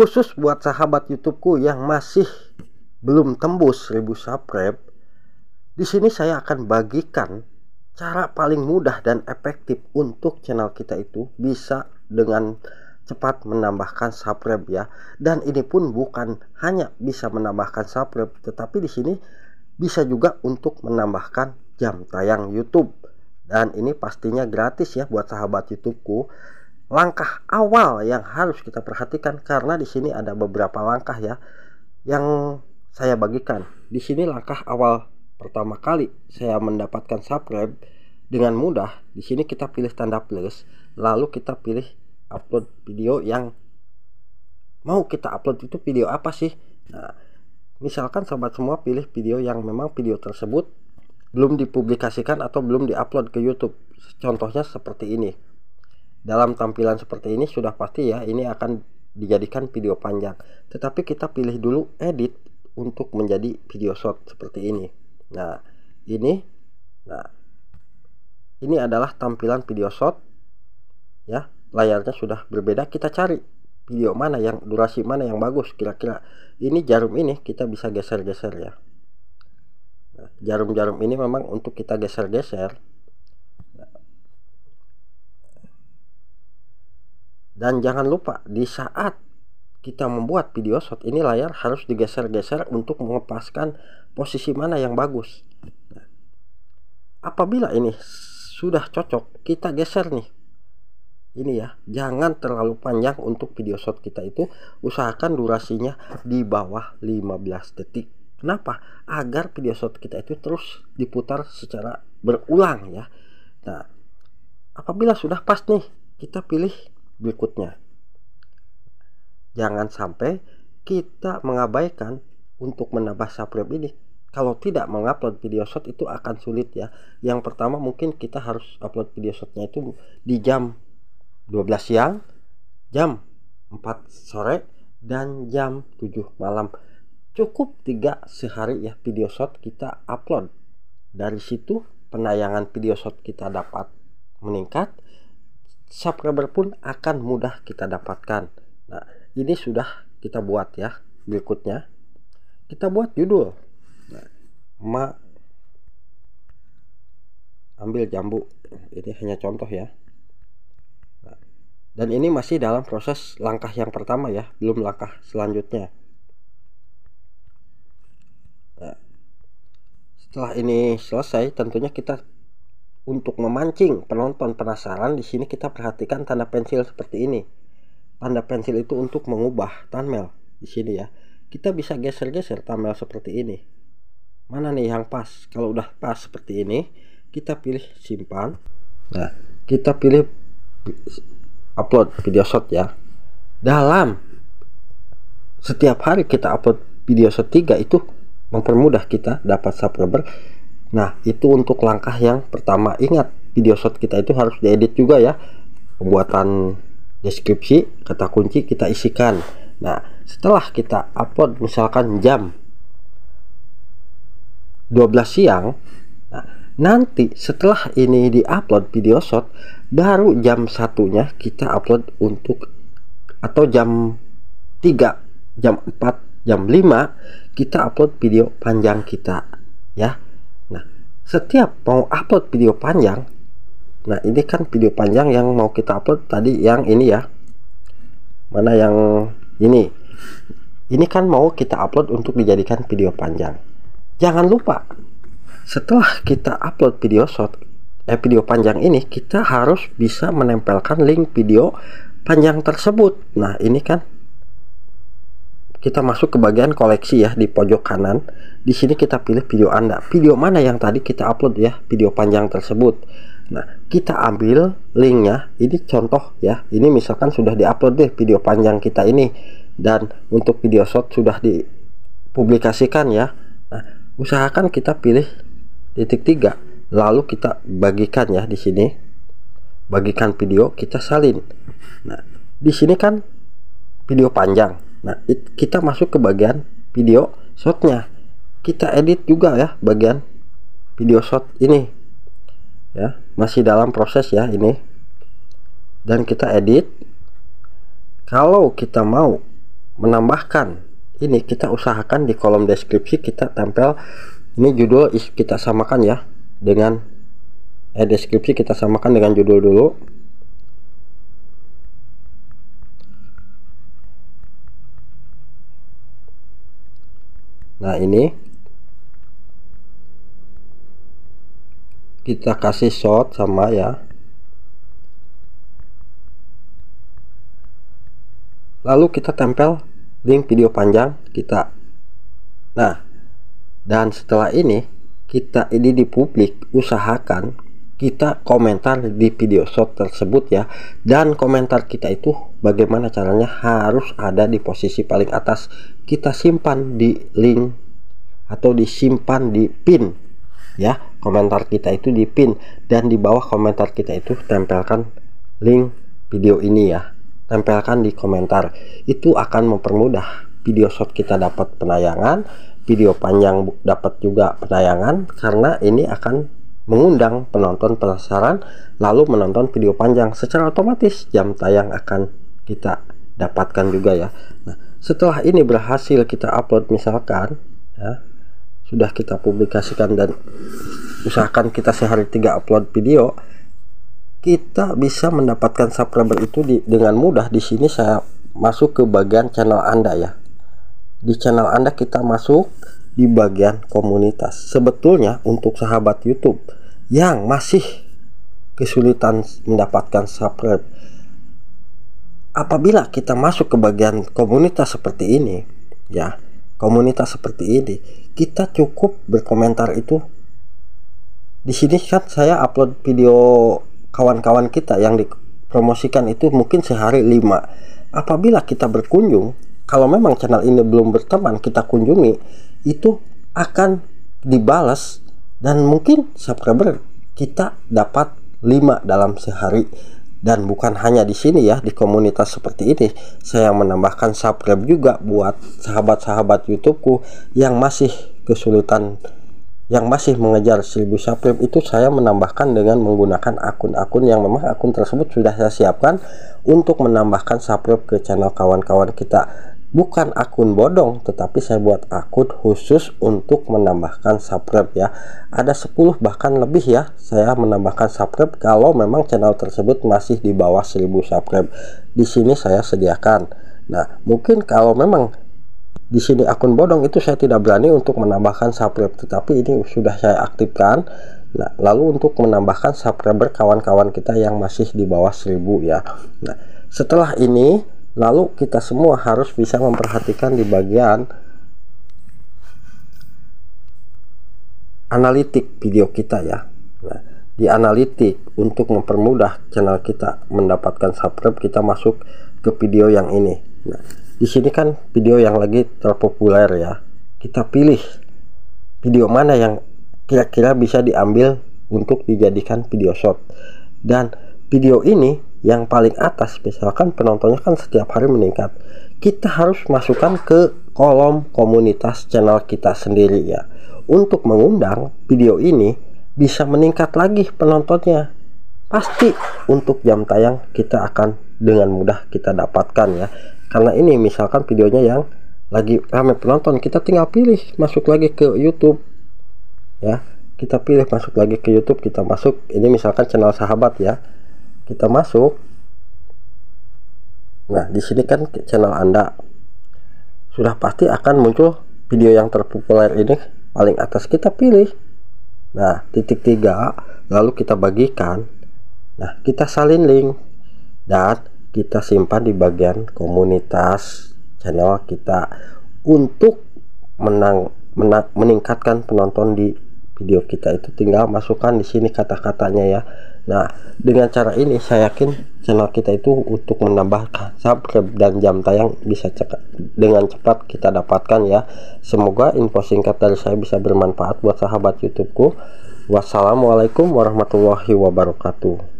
khusus buat sahabat YouTubeku yang masih belum tembus 1000 subscribe, di sini saya akan bagikan cara paling mudah dan efektif untuk channel kita itu bisa dengan cepat menambahkan subscribe ya. Dan ini pun bukan hanya bisa menambahkan subscribe, tetapi di sini bisa juga untuk menambahkan jam tayang YouTube. Dan ini pastinya gratis ya buat sahabat YouTubeku langkah awal yang harus kita perhatikan karena di sini ada beberapa langkah ya yang saya bagikan. Di sini langkah awal pertama kali saya mendapatkan subscribe dengan mudah di sini kita pilih tanda plus lalu kita pilih upload video yang mau kita upload itu video apa sih nah, misalkan sobat semua pilih video yang memang video tersebut belum dipublikasikan atau belum diupload ke YouTube contohnya seperti ini dalam tampilan seperti ini sudah pasti ya ini akan dijadikan video panjang. Tetapi kita pilih dulu edit untuk menjadi video short seperti ini. Nah, ini nah ini adalah tampilan video short ya. Layarnya sudah berbeda, kita cari video mana yang durasi mana yang bagus kira-kira. Ini jarum ini kita bisa geser-geser ya nah, jarum-jarum ini memang untuk kita geser-geser Dan jangan lupa di saat kita membuat video shot ini layar harus digeser-geser untuk melepaskan posisi mana yang bagus. apabila ini sudah cocok, kita geser nih. Ini ya, jangan terlalu panjang untuk video shot kita itu, usahakan durasinya di bawah 15 detik. Kenapa? Agar video shot kita itu terus diputar secara berulang ya. Nah, apabila sudah pas nih, kita pilih berikutnya. Jangan sampai kita mengabaikan untuk menambah subscribe ini. Kalau tidak mengupload video shot itu akan sulit ya. Yang pertama mungkin kita harus upload video shotnya itu di jam 12 siang, jam 4 sore, dan jam 7 malam. Cukup tiga sehari ya video shot kita upload. Dari situ penayangan video shot kita dapat meningkat subscriber pun akan mudah kita dapatkan. Nah, ini sudah kita buat ya. Berikutnya, kita buat judul. Nah, ma ambil jambu. Ini hanya contoh ya. Nah, dan ini masih dalam proses langkah yang pertama ya, belum langkah selanjutnya. Nah, setelah ini selesai, tentunya kita untuk memancing penonton penasaran, di sini kita perhatikan tanda pensil seperti ini. Tanda pensil itu untuk mengubah thumbnail di sini ya. Kita bisa geser-geser thumbnail seperti ini. Mana nih yang pas? Kalau udah pas seperti ini, kita pilih simpan. Nah, kita pilih upload video shot ya. Dalam setiap hari kita upload video shot itu mempermudah kita dapat subscriber Nah, itu untuk langkah yang pertama. Ingat, video shot kita itu harus diedit juga ya. Pembuatan deskripsi, kata kunci kita isikan. Nah, setelah kita upload misalkan jam 12 siang, nah, nanti setelah ini diupload video shot, baru jam satunya kita upload untuk atau jam 3 jam 4, jam 5 kita upload video panjang kita ya setiap mau upload video panjang nah ini kan video panjang yang mau kita upload tadi yang ini ya mana yang ini ini kan mau kita upload untuk dijadikan video panjang jangan lupa setelah kita upload video short eh video panjang ini kita harus bisa menempelkan link video panjang tersebut nah ini kan kita masuk ke bagian koleksi ya di pojok kanan. Di sini kita pilih video Anda. Video mana yang tadi kita upload ya, video panjang tersebut. Nah, kita ambil linknya. Ini contoh ya. Ini misalkan sudah diupload deh video panjang kita ini dan untuk video short sudah dipublikasikan ya. Nah, usahakan kita pilih titik tiga lalu kita bagikan ya di sini. Bagikan video kita salin. Nah, di sini kan video panjang nah it, kita masuk ke bagian video shotnya kita edit juga ya bagian video shot ini ya masih dalam proses ya ini dan kita edit kalau kita mau menambahkan ini kita usahakan di kolom deskripsi kita tempel ini judul kita samakan ya dengan eh, deskripsi kita samakan dengan judul dulu nah ini kita kasih short sama ya lalu kita tempel link video panjang kita nah dan setelah ini kita ini di publik usahakan kita komentar di video short tersebut ya dan komentar kita itu bagaimana caranya harus ada di posisi paling atas kita simpan di link atau disimpan di pin ya komentar kita itu di pin dan di bawah komentar kita itu tempelkan link video ini ya tempelkan di komentar itu akan mempermudah video short kita dapat penayangan video panjang dapat juga penayangan karena ini akan mengundang penonton penasaran lalu menonton video panjang secara otomatis jam tayang akan kita dapatkan juga ya nah, setelah ini berhasil kita upload misalkan ya sudah kita publikasikan dan usahakan kita sehari tiga upload video kita bisa mendapatkan subscriber itu di, dengan mudah di sini saya masuk ke bagian channel anda ya di channel anda kita masuk di bagian komunitas sebetulnya untuk sahabat YouTube yang masih kesulitan mendapatkan subscribe. Apabila kita masuk ke bagian komunitas seperti ini, ya, komunitas seperti ini, kita cukup berkomentar itu. Di sini kan saya upload video kawan-kawan kita yang dipromosikan itu mungkin sehari lima. Apabila kita berkunjung, kalau memang channel ini belum berteman kita kunjungi, itu akan dibalas dan mungkin subscriber kita dapat 5 dalam sehari dan bukan hanya di sini ya di komunitas seperti ini saya menambahkan subscribe juga buat sahabat-sahabat YouTubeku yang masih kesulitan yang masih mengejar 1000 subscribe itu saya menambahkan dengan menggunakan akun-akun yang memang akun tersebut sudah saya siapkan untuk menambahkan subscribe ke channel kawan-kawan kita bukan akun bodong tetapi saya buat akun khusus untuk menambahkan subscribe ya ada 10 bahkan lebih ya saya menambahkan subscribe kalau memang channel tersebut masih di bawah 1000 subscribe di sini saya sediakan nah mungkin kalau memang di sini akun bodong itu saya tidak berani untuk menambahkan subscribe tetapi ini sudah saya aktifkan nah lalu untuk menambahkan subscriber kawan-kawan kita yang masih di bawah 1000 ya nah setelah ini lalu kita semua harus bisa memperhatikan di bagian analitik video kita ya nah, di analitik untuk mempermudah channel kita mendapatkan subscribe kita masuk ke video yang ini nah di sini kan video yang lagi terpopuler ya kita pilih video mana yang kira-kira bisa diambil untuk dijadikan video short dan video ini yang paling atas misalkan penontonnya kan setiap hari meningkat kita harus masukkan ke kolom komunitas channel kita sendiri ya untuk mengundang video ini bisa meningkat lagi penontonnya pasti untuk jam tayang kita akan dengan mudah kita dapatkan ya karena ini misalkan videonya yang lagi ramai penonton kita tinggal pilih masuk lagi ke YouTube ya kita pilih masuk lagi ke YouTube kita masuk ini misalkan channel sahabat ya kita masuk nah di sini kan channel anda sudah pasti akan muncul video yang terpopuler ini paling atas kita pilih nah titik tiga lalu kita bagikan nah kita salin link dan kita simpan di bagian komunitas channel kita untuk menang, menang meningkatkan penonton di video kita itu tinggal masukkan di sini kata-katanya ya Nah dengan cara ini saya yakin channel kita itu untuk menambahkan subscribe dan jam tayang bisa cepat dengan cepat kita dapatkan ya Semoga info singkat dari saya bisa bermanfaat buat sahabat youtubeku Wassalamualaikum warahmatullahi wabarakatuh